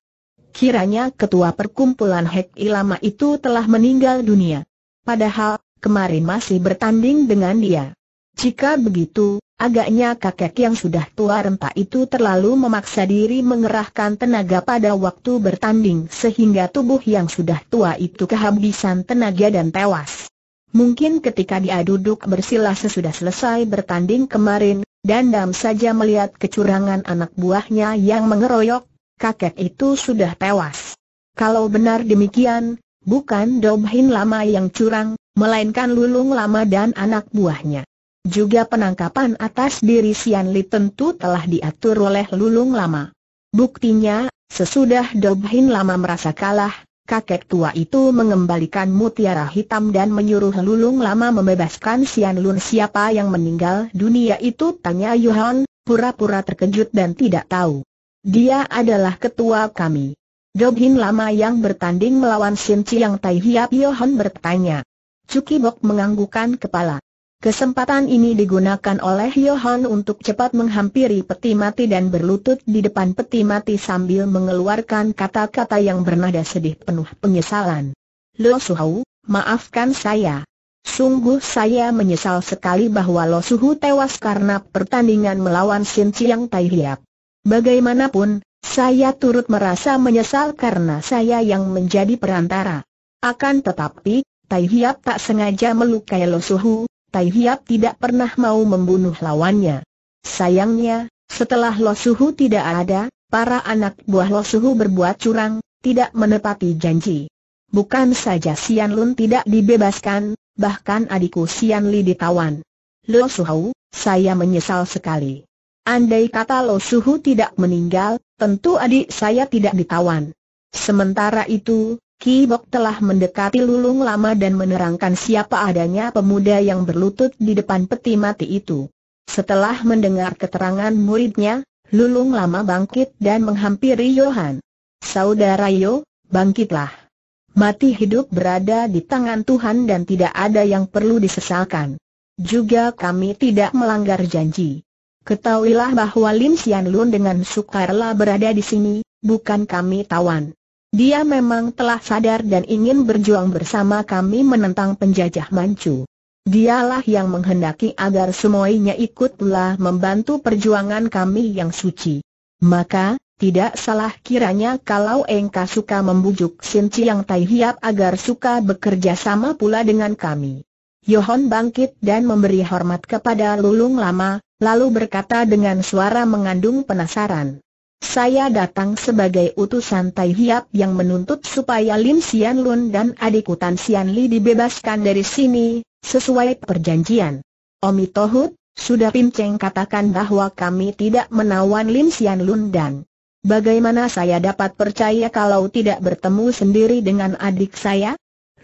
Kiranya ketua perkumpulan Hek Ilama itu telah meninggal dunia. Padahal, Kemarin masih bertanding dengan dia. Jika begitu, agaknya kakek yang sudah tua renta itu terlalu memaksa diri mengerahkan tenaga pada waktu bertanding sehingga tubuh yang sudah tua itu kehabisan tenaga dan tewas. Mungkin ketika dia duduk bersila sesudah selesai bertanding kemarin, dan dandam saja melihat kecurangan anak buahnya yang mengeroyok, kakek itu sudah tewas. Kalau benar demikian, bukan Dobhin lama yang curang, melainkan Lulung Lama dan anak buahnya. Juga penangkapan atas diri Sian Li tentu telah diatur oleh Lulung Lama. Buktinya, sesudah Dobhin Lama merasa kalah, kakek tua itu mengembalikan mutiara hitam dan menyuruh Lulung Lama membebaskan Sian Lun siapa yang meninggal dunia itu tanya Yuhan, pura-pura terkejut dan tidak tahu. Dia adalah ketua kami. Dobhin Lama yang bertanding melawan Sin Chiang Tai Hiap Yohan bertanya, Cukibok menganggukan kepala. Kesempatan ini digunakan oleh Yohan untuk cepat menghampiri peti mati dan berlutut di depan peti mati sambil mengeluarkan kata-kata yang bernada sedih penuh penyesalan. Lo Suhu, maafkan saya. Sungguh saya menyesal sekali bahwa Lo Suhu tewas karena pertandingan melawan Sin Chiang Tai Hiap. Bagaimanapun, saya turut merasa menyesal karena saya yang menjadi perantara. Akan tetapi, Tai Hiap tak sengaja melukai Lo Suhu, Tai Hiap tidak pernah mau membunuh lawannya. Sayangnya, setelah Lo Suhu tidak ada, para anak buah Lo Suhu berbuat curang, tidak menepati janji. Bukan saja Sian Lun tidak dibebaskan, bahkan adikku Sian Li ditawan. Lo Suhu, saya menyesal sekali. Andai kata Lo Suhu tidak meninggal, tentu adik saya tidak ditawan. Sementara itu, Ki Bok telah mendekati Lulung Lama dan menerangkan siapa adanya pemuda yang berlutut di depan peti mati itu. Setelah mendengar keterangan muridnya, Lulung Lama bangkit dan menghampiri Yohan. Saudara Yo, bangkitlah. Mati hidup berada di tangan Tuhan dan tidak ada yang perlu disesalkan. Juga kami tidak melanggar janji. Ketahuilah bahwa Lim Sian Lun dengan sukarela berada di sini, bukan kami tawan. Dia memang telah sadar dan ingin berjuang bersama kami menentang penjajah Manchu. Dialah yang menghendaki agar semuanya ikut pula membantu perjuangan kami yang suci. Maka, tidak salah kiranya kalau Engkau suka membujuk Sin Chiang Tai Hiap agar suka bekerja sama pula dengan kami. Yohon bangkit dan memberi hormat kepada Lulung Lama, lalu berkata dengan suara mengandung penasaran. Saya datang sebagai utusan Tai Hiap yang menuntut supaya Lim Sian Lun dan adikku Tan Sian Li dibebaskan dari sini, sesuai perjanjian. Omi Tohut, sudah Pim Cheng katakan bahwa kami tidak menawan Lim Sian Lun dan Bagaimana saya dapat percaya kalau tidak bertemu sendiri dengan adik saya?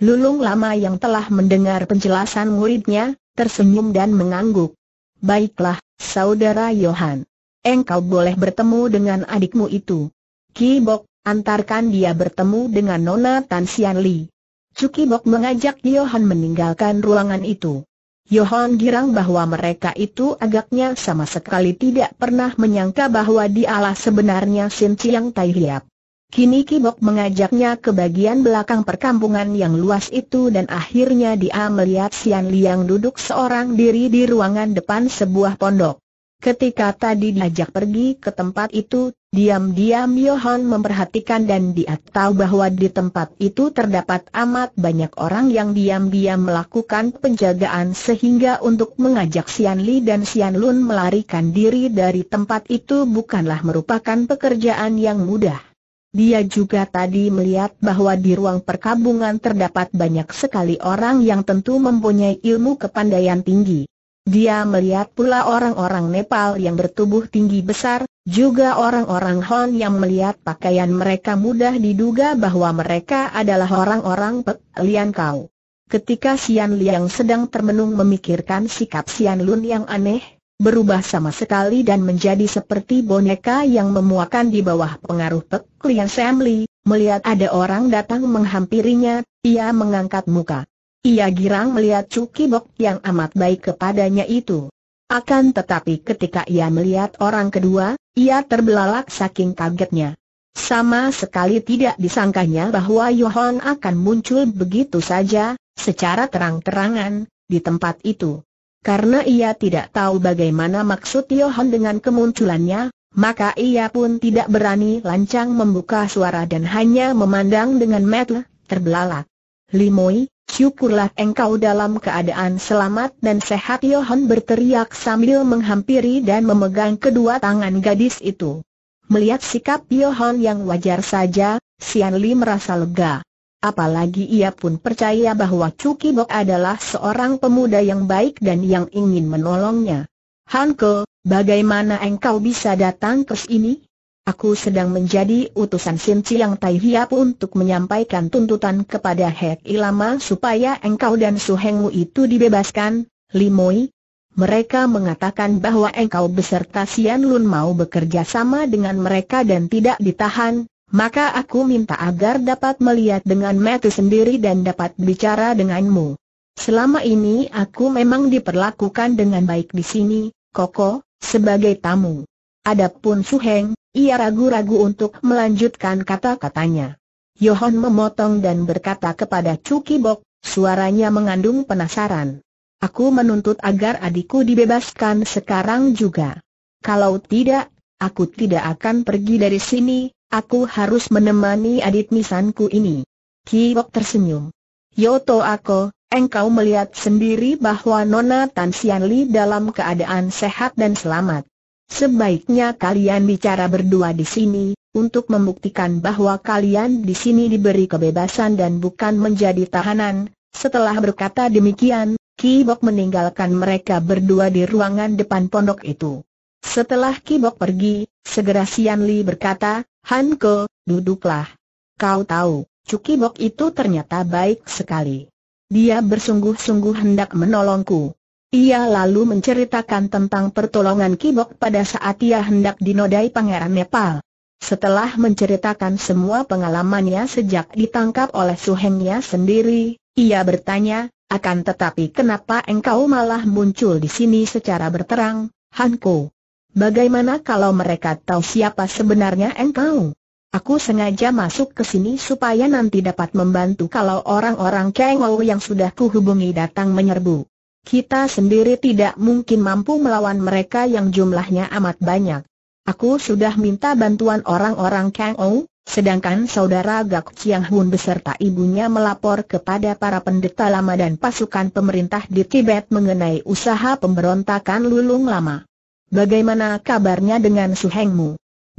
Lulung lama yang telah mendengar penjelasan muridnya, tersenyum dan mengangguk. Baiklah, Saudara Yohan engkau boleh bertemu dengan adikmu itu. Ki Bok, antarkan dia bertemu dengan Nona Tan Sian Li. Cuki Bok mengajak Yohan meninggalkan ruangan itu. Yohan girang bahwa mereka itu agaknya sama sekali tidak pernah menyangka bahwa dialah sebenarnya Sin Chiang Tai Hiap. Kini Kibok mengajaknya ke bagian belakang perkampungan yang luas itu dan akhirnya dia melihat Sian Liang duduk seorang diri di ruangan depan sebuah pondok. Ketika tadi diajak pergi ke tempat itu, diam-diam Johan memperhatikan dan dia tahu bahwa di tempat itu terdapat amat banyak orang yang diam-diam melakukan penjagaan sehingga untuk mengajak Sian Li dan Sian Lun melarikan diri dari tempat itu bukanlah merupakan pekerjaan yang mudah. Dia juga tadi melihat bahwa di ruang perkabungan terdapat banyak sekali orang yang tentu mempunyai ilmu kepandaian tinggi. Dia melihat pula orang-orang Nepal yang bertubuh tinggi besar, juga orang-orang Hon yang melihat pakaian mereka mudah diduga bahwa mereka adalah orang-orang Pek Lian Kau. Ketika Sian Liang sedang termenung memikirkan sikap Sian Lun yang aneh, berubah sama sekali dan menjadi seperti boneka yang memuakan di bawah pengaruh Pek Lian Sam Li, melihat ada orang datang menghampirinya, ia mengangkat muka. Ia girang melihat Cuki Bok yang amat baik kepadanya itu. Akan tetapi ketika ia melihat orang kedua, ia terbelalak saking kagetnya. Sama sekali tidak disangkanya bahwa Yohan akan muncul begitu saja, secara terang-terangan, di tempat itu. Karena ia tidak tahu bagaimana maksud Yohan dengan kemunculannya, maka ia pun tidak berani lancang membuka suara dan hanya memandang dengan metel, terbelalak. Limoi, syukurlah engkau dalam keadaan selamat dan sehat Yohan berteriak sambil menghampiri dan memegang kedua tangan gadis itu. Melihat sikap Yohan yang wajar saja, Sian Li merasa lega. Apalagi ia pun percaya bahwa Cuki Bok adalah seorang pemuda yang baik dan yang ingin menolongnya. Hankel, bagaimana engkau bisa datang ke sini? Aku sedang menjadi utusan Sin Chiang Tai Hiap untuk menyampaikan tuntutan kepada Hek Ilama supaya engkau dan Su Heng Wu itu dibebaskan, Limoi. Mereka mengatakan bahwa engkau beserta Sian Lun mau bekerja sama dengan mereka dan tidak ditahan, maka aku minta agar dapat melihat dengan mata sendiri dan dapat bicara denganmu. Selama ini aku memang diperlakukan dengan baik di sini, Koko, sebagai tamu. Adapun Su Heng, ia ragu-ragu untuk melanjutkan kata-katanya. Yohon memotong dan berkata kepada Cuki Bok, suaranya mengandung penasaran. Aku menuntut agar adikku dibebaskan sekarang juga. Kalau tidak, aku tidak akan pergi dari sini, aku harus menemani adik misanku ini. Kiwok tersenyum. Yoto Ako, engkau melihat sendiri bahwa Nona Tan Sian dalam keadaan sehat dan selamat. Sebaiknya kalian bicara berdua di sini, untuk membuktikan bahwa kalian di sini diberi kebebasan dan bukan menjadi tahanan. Setelah berkata demikian, Kibok meninggalkan mereka berdua di ruangan depan pondok itu. Setelah Kibok pergi, segera Sian Li berkata, Han Ke, duduklah. Kau tahu, Ki-bok itu ternyata baik sekali. Dia bersungguh-sungguh hendak menolongku. Ia lalu menceritakan tentang pertolongan Kibok pada saat ia hendak dinodai Pangeran Nepal. Setelah menceritakan semua pengalamannya sejak ditangkap oleh suhengnya sendiri, ia bertanya, akan tetapi kenapa engkau malah muncul di sini secara berterang, Hanko? Bagaimana kalau mereka tahu siapa sebenarnya engkau? Aku sengaja masuk ke sini supaya nanti dapat membantu kalau orang-orang Kengou yang sudah kuhubungi datang menyerbu. Kita sendiri tidak mungkin mampu melawan mereka yang jumlahnya amat banyak. Aku sudah minta bantuan orang-orang Kang Ou, sedangkan saudara Gak Chiang Hun beserta ibunya melapor kepada para pendeta lama dan pasukan pemerintah di Tibet mengenai usaha pemberontakan Lulung Lama. Bagaimana kabarnya dengan Su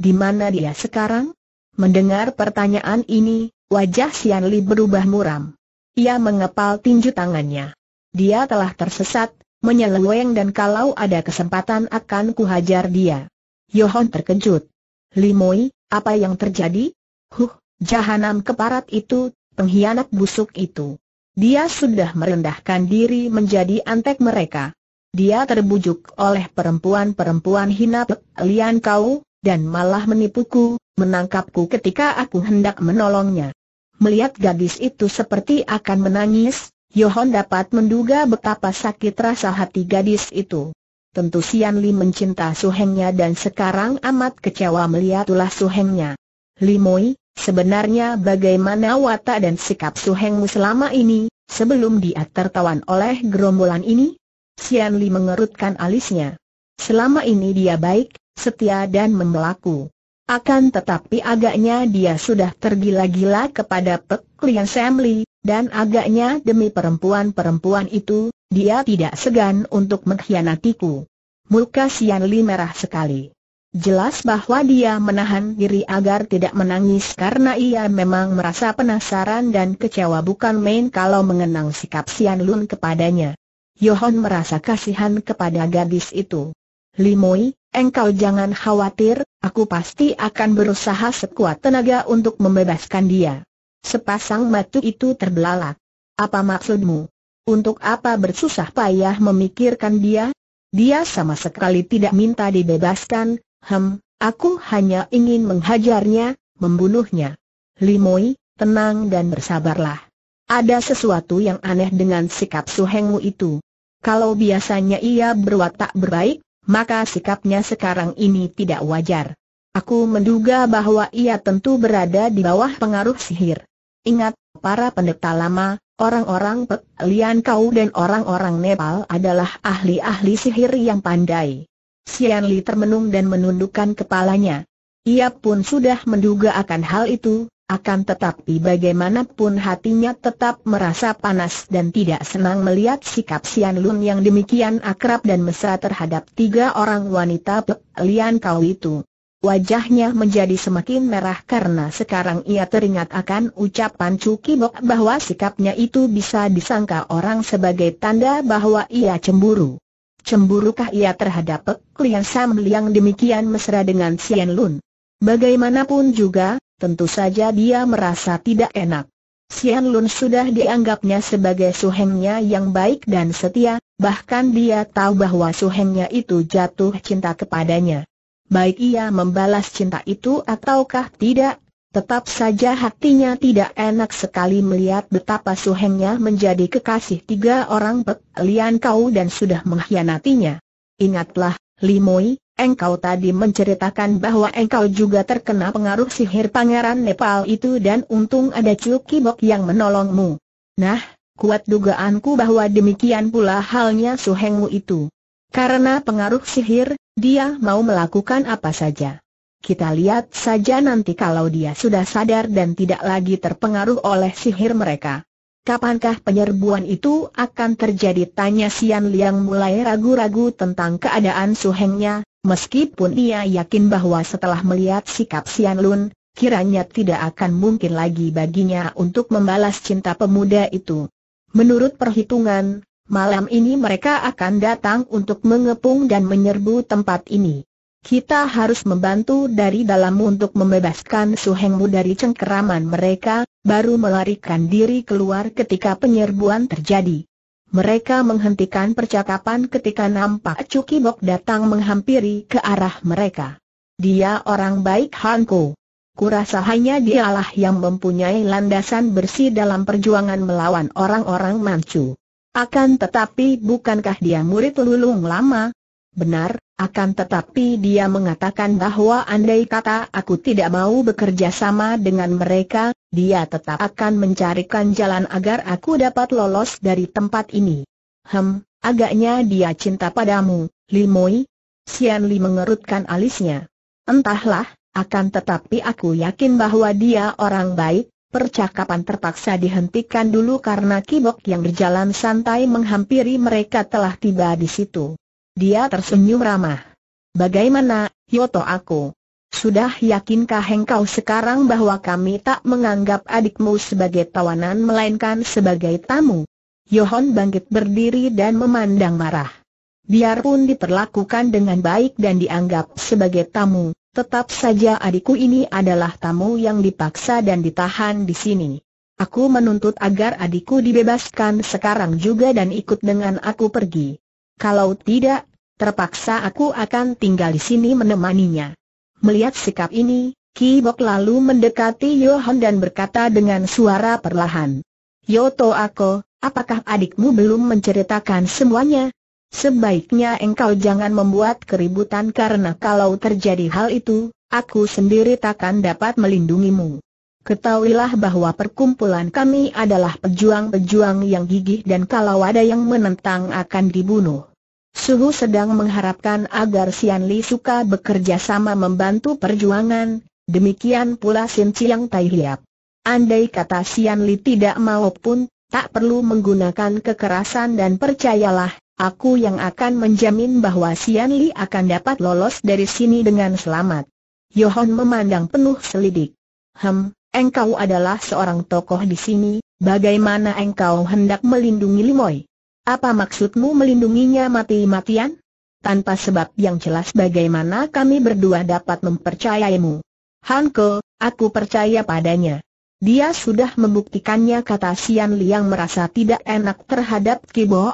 Di mana dia sekarang? Mendengar pertanyaan ini, wajah Xian Li berubah muram. Ia mengepal tinju tangannya. Dia telah tersesat, menyeleweng dan kalau ada kesempatan akan kuhajar dia. Yohon terkejut. Limoi, apa yang terjadi? Huh, jahanam keparat itu, pengkhianat busuk itu. Dia sudah merendahkan diri menjadi antek mereka. Dia terbujuk oleh perempuan-perempuan hina lian kau, dan malah menipuku, menangkapku ketika aku hendak menolongnya. Melihat gadis itu seperti akan menangis, Yohon dapat menduga betapa sakit rasa hati gadis itu. Tentu Sian Li mencinta suhengnya dan sekarang amat kecewa melihat ulah suhengnya. Limoi, sebenarnya bagaimana watak dan sikap suhengmu selama ini, sebelum dia tertawan oleh gerombolan ini? Sian Li mengerutkan alisnya. Selama ini dia baik, setia dan memelaku. Akan tetapi agaknya dia sudah tergila-gila kepada Pek Lian Sam Li, dan agaknya demi perempuan-perempuan itu, dia tidak segan untuk mengkhianatiku. Muka Sian Li merah sekali. Jelas bahwa dia menahan diri agar tidak menangis karena ia memang merasa penasaran dan kecewa bukan main kalau mengenang sikap Sian Lun kepadanya. Yohon merasa kasihan kepada gadis itu. Limoi, engkau jangan khawatir, aku pasti akan berusaha sekuat tenaga untuk membebaskan dia. Sepasang batu itu terbelalak. Apa maksudmu? Untuk apa bersusah payah memikirkan dia? Dia sama sekali tidak minta dibebaskan, hem, aku hanya ingin menghajarnya, membunuhnya. Limoi, tenang dan bersabarlah. Ada sesuatu yang aneh dengan sikap Suhengmu itu. Kalau biasanya ia berwatak berbaik, maka sikapnya sekarang ini tidak wajar. Aku menduga bahwa ia tentu berada di bawah pengaruh sihir. Ingat, para pendeta lama, orang-orang Pek Lian Kau dan orang-orang Nepal adalah ahli-ahli sihir yang pandai. Sian Li termenung dan menundukkan kepalanya. Ia pun sudah menduga akan hal itu, akan tetapi bagaimanapun hatinya tetap merasa panas dan tidak senang melihat sikap Sian Lun yang demikian akrab dan mesra terhadap tiga orang wanita Pek Lian Kau itu. Wajahnya menjadi semakin merah karena sekarang ia teringat akan ucapan Cuki Bok bahwa sikapnya itu bisa disangka orang sebagai tanda bahwa ia cemburu. Cemburukah ia terhadap Pek Lian Sam yang demikian mesra dengan Sien Lun? Bagaimanapun juga, tentu saja dia merasa tidak enak. Sian Lun sudah dianggapnya sebagai suhengnya yang baik dan setia, bahkan dia tahu bahwa suhengnya itu jatuh cinta kepadanya baik ia membalas cinta itu ataukah tidak, tetap saja hatinya tidak enak sekali melihat betapa suhengnya menjadi kekasih tiga orang Pek Kau dan sudah mengkhianatinya. Ingatlah, Limoi, engkau tadi menceritakan bahwa engkau juga terkena pengaruh sihir pangeran Nepal itu dan untung ada Cukibok yang menolongmu. Nah, kuat dugaanku bahwa demikian pula halnya Suhengmu itu. Karena pengaruh sihir, dia mau melakukan apa saja. Kita lihat saja nanti kalau dia sudah sadar dan tidak lagi terpengaruh oleh sihir mereka. Kapankah penyerbuan itu akan terjadi? Tanya Sian Liang mulai ragu-ragu tentang keadaan suhengnya, meskipun ia yakin bahwa setelah melihat sikap Sian Lun, kiranya tidak akan mungkin lagi baginya untuk membalas cinta pemuda itu. Menurut perhitungan, Malam ini mereka akan datang untuk mengepung dan menyerbu tempat ini. Kita harus membantu dari dalam untuk membebaskan Suhengmu dari cengkeraman mereka, baru melarikan diri keluar ketika penyerbuan terjadi. Mereka menghentikan percakapan ketika nampak Cukibok datang menghampiri ke arah mereka. Dia orang baik Hanko. Kurasa hanya dialah yang mempunyai landasan bersih dalam perjuangan melawan orang-orang Manchu. Akan tetapi bukankah dia murid lulung lama? Benar, akan tetapi dia mengatakan bahwa andai kata aku tidak mau bekerja sama dengan mereka, dia tetap akan mencarikan jalan agar aku dapat lolos dari tempat ini. Hem, agaknya dia cinta padamu, Limoi. Sian Li mengerutkan alisnya. Entahlah, akan tetapi aku yakin bahwa dia orang baik, percakapan terpaksa dihentikan dulu karena kibok yang berjalan santai menghampiri mereka telah tiba di situ. Dia tersenyum ramah. Bagaimana, Yoto aku? Sudah yakinkah engkau sekarang bahwa kami tak menganggap adikmu sebagai tawanan melainkan sebagai tamu? Yohon bangkit berdiri dan memandang marah. Biarpun diperlakukan dengan baik dan dianggap sebagai tamu, Tetap saja adikku ini adalah tamu yang dipaksa dan ditahan di sini. Aku menuntut agar adikku dibebaskan sekarang juga dan ikut dengan aku pergi. Kalau tidak, terpaksa aku akan tinggal di sini menemaninya. Melihat sikap ini, Kibok lalu mendekati Yohan dan berkata dengan suara perlahan. Yoto Ako, apakah adikmu belum menceritakan semuanya? Sebaiknya engkau jangan membuat keributan karena kalau terjadi hal itu, aku sendiri takkan dapat melindungimu. Ketahuilah bahwa perkumpulan kami adalah pejuang-pejuang yang gigih dan kalau ada yang menentang akan dibunuh. Suhu sedang mengharapkan agar Sian Li suka bekerja sama membantu perjuangan, demikian pula Sin Chiang Tai Hiap. Andai kata Sian Li tidak maupun, tak perlu menggunakan kekerasan dan percayalah, Aku yang akan menjamin bahwa Sian Li akan dapat lolos dari sini dengan selamat. Yohon memandang penuh selidik. Hem, engkau adalah seorang tokoh di sini, bagaimana engkau hendak melindungi Limoy? Apa maksudmu melindunginya mati-matian? Tanpa sebab yang jelas bagaimana kami berdua dapat mempercayaimu? Hanko, aku percaya padanya. Dia sudah membuktikannya kata Sian Li yang merasa tidak enak terhadap Kibo,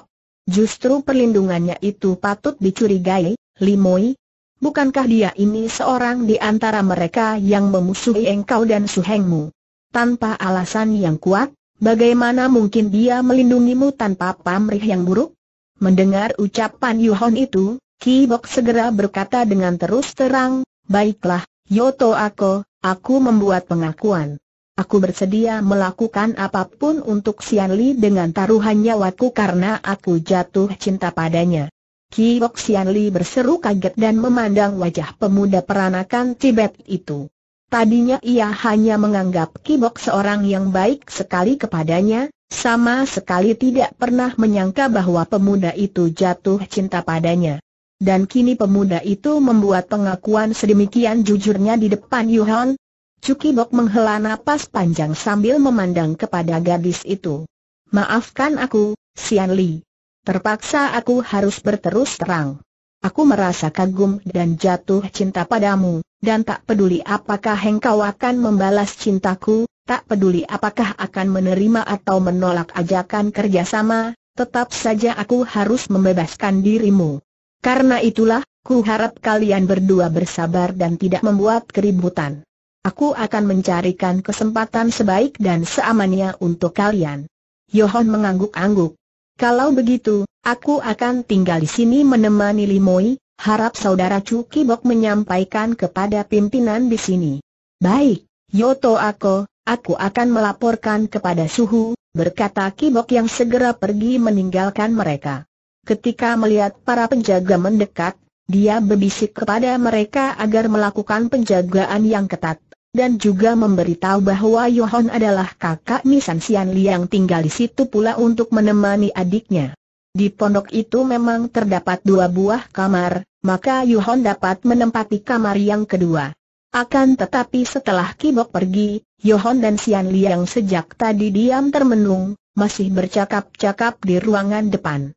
Justru perlindungannya itu patut dicurigai, Limoi. Bukankah dia ini seorang di antara mereka yang memusuhi engkau dan suhengmu? Tanpa alasan yang kuat, bagaimana mungkin dia melindungimu tanpa pamrih yang buruk? Mendengar ucapan Yuhon itu, ki Kibok segera berkata dengan terus terang, Baiklah, Yoto Ako, aku membuat pengakuan. Aku bersedia melakukan apapun untuk Xian Li dengan taruhan nyawaku karena aku jatuh cinta padanya. Kiok Xian Li berseru kaget dan memandang wajah pemuda peranakan Tibet itu. Tadinya ia hanya menganggap Kibok seorang yang baik sekali kepadanya, sama sekali tidak pernah menyangka bahwa pemuda itu jatuh cinta padanya. Dan kini pemuda itu membuat pengakuan sedemikian jujurnya di depan Yuhan, Cukibok menghela napas panjang sambil memandang kepada gadis itu. Maafkan aku, Sian Li. Terpaksa aku harus berterus terang. Aku merasa kagum dan jatuh cinta padamu, dan tak peduli apakah engkau akan membalas cintaku, tak peduli apakah akan menerima atau menolak ajakan kerjasama, tetap saja aku harus membebaskan dirimu. Karena itulah, ku harap kalian berdua bersabar dan tidak membuat keributan. Aku akan mencarikan kesempatan sebaik dan seamannya untuk kalian. Yohon mengangguk-angguk. Kalau begitu, aku akan tinggal di sini menemani Limoi, harap saudara Cukibok Kibok menyampaikan kepada pimpinan di sini. Baik, Yoto Ako, aku akan melaporkan kepada Suhu, berkata Kibok yang segera pergi meninggalkan mereka. Ketika melihat para penjaga mendekat, dia berbisik kepada mereka agar melakukan penjagaan yang ketat dan juga memberitahu bahwa Yohon adalah kakak Nisan Sian yang tinggal di situ pula untuk menemani adiknya. Di pondok itu memang terdapat dua buah kamar, maka Yohon dapat menempati kamar yang kedua. Akan tetapi setelah Kibok pergi, Yohon dan Sian yang sejak tadi diam termenung, masih bercakap-cakap di ruangan depan.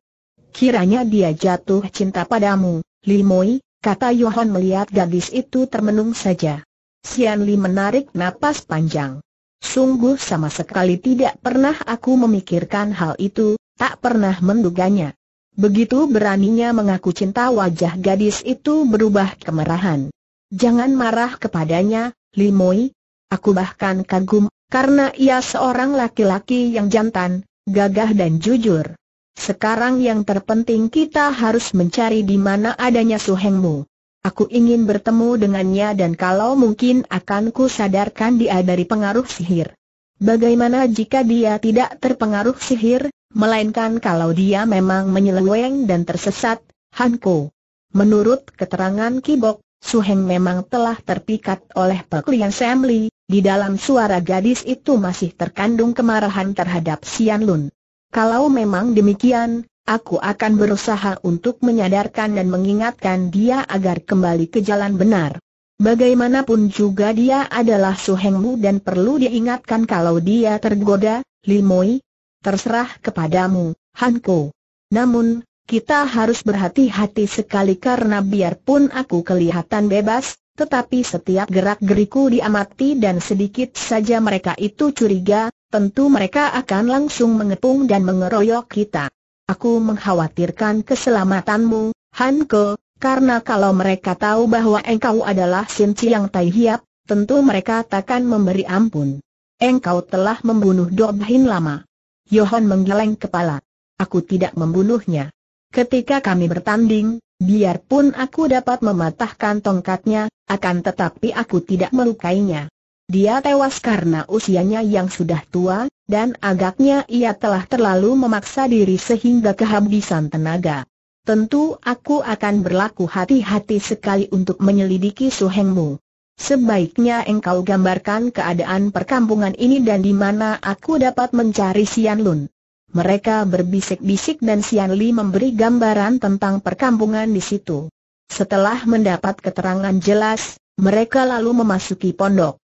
Kiranya dia jatuh cinta padamu, Limoi, kata Yohon melihat gadis itu termenung saja. Xian Li menarik napas panjang. Sungguh sama sekali tidak pernah aku memikirkan hal itu, tak pernah menduganya. Begitu beraninya mengaku cinta wajah gadis itu berubah kemerahan. Jangan marah kepadanya, Limoi. Aku bahkan kagum, karena ia seorang laki-laki yang jantan, gagah dan jujur. Sekarang yang terpenting kita harus mencari di mana adanya suhengmu. Aku ingin bertemu dengannya dan kalau mungkin akan ku sadarkan dia dari pengaruh sihir. Bagaimana jika dia tidak terpengaruh sihir, melainkan kalau dia memang menyeleweng dan tersesat, Hanko. Menurut keterangan Kibok, Suheng memang telah terpikat oleh peklian Sam di dalam suara gadis itu masih terkandung kemarahan terhadap Sian Lun. Kalau memang demikian, Aku akan berusaha untuk menyadarkan dan mengingatkan dia agar kembali ke jalan benar. Bagaimanapun juga dia adalah suhengmu dan perlu diingatkan kalau dia tergoda, Limoi. Terserah kepadamu, Hanko. Namun, kita harus berhati-hati sekali karena biarpun aku kelihatan bebas, tetapi setiap gerak-geriku diamati dan sedikit saja mereka itu curiga, tentu mereka akan langsung mengepung dan mengeroyok kita. Aku mengkhawatirkan keselamatanmu, Hanko, karena kalau mereka tahu bahwa engkau adalah Sin Chiang Tai Hiap, tentu mereka takkan memberi ampun. Engkau telah membunuh Dob Hin lama. Yohan menggeleng kepala. Aku tidak membunuhnya. Ketika kami bertanding, biarpun aku dapat mematahkan tongkatnya, akan tetapi aku tidak melukainya. Dia tewas karena usianya yang sudah tua, dan agaknya ia telah terlalu memaksa diri sehingga kehabisan tenaga. Tentu aku akan berlaku hati-hati sekali untuk menyelidiki suhengmu. Sebaiknya engkau gambarkan keadaan perkampungan ini dan di mana aku dapat mencari Sian Lun. Mereka berbisik-bisik dan Sian Li memberi gambaran tentang perkampungan di situ. Setelah mendapat keterangan jelas, mereka lalu memasuki pondok.